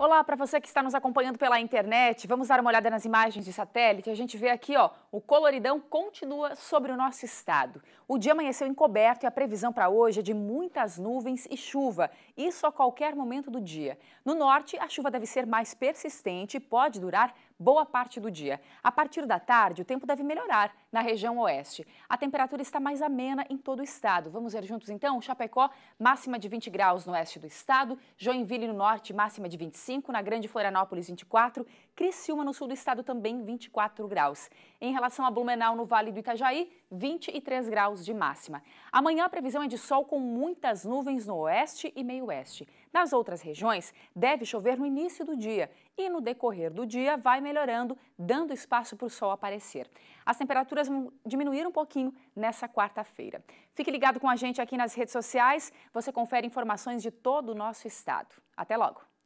Olá para você que está nos acompanhando pela internet. Vamos dar uma olhada nas imagens de satélite. A gente vê aqui, ó, o coloridão continua sobre o nosso estado. O dia amanheceu encoberto e a previsão para hoje é de muitas nuvens e chuva, isso a qualquer momento do dia. No norte, a chuva deve ser mais persistente e pode durar boa parte do dia. A partir da tarde, o tempo deve melhorar na região oeste. A temperatura está mais amena em todo o estado. Vamos ver juntos então? Chapecó, máxima de 20 graus no oeste do estado. Joinville no norte, máxima de 25. Na Grande Florianópolis, 24. Criciúma no sul do estado também 24 graus. Em relação a Blumenau no Vale do Itajaí, 23 graus de máxima. Amanhã a previsão é de sol com muitas nuvens no oeste e meio oeste. Nas outras regiões, deve chover no início do dia e no decorrer do dia vai melhorar melhorando, dando espaço para o sol aparecer. As temperaturas vão diminuir um pouquinho nessa quarta-feira. Fique ligado com a gente aqui nas redes sociais, você confere informações de todo o nosso estado. Até logo!